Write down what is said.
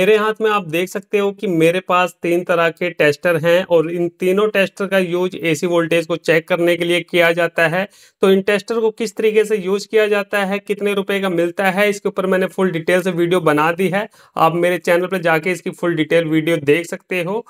मेरे हाथ में आप देख सकते हो कि मेरे पास तीन तरह के टेस्टर हैं और इन तीनों टेस्टर का यूज एसी वोल्टेज को चेक करने के लिए किया जाता है तो इन टेस्टर को किस तरीके से यूज किया जाता है कितने रुपए का मिलता है इसके ऊपर मैंने फुल डिटेल से वीडियो बना दी है आप मेरे चैनल पर जाके इसकी फुल डिटेल वीडियो देख सकते हो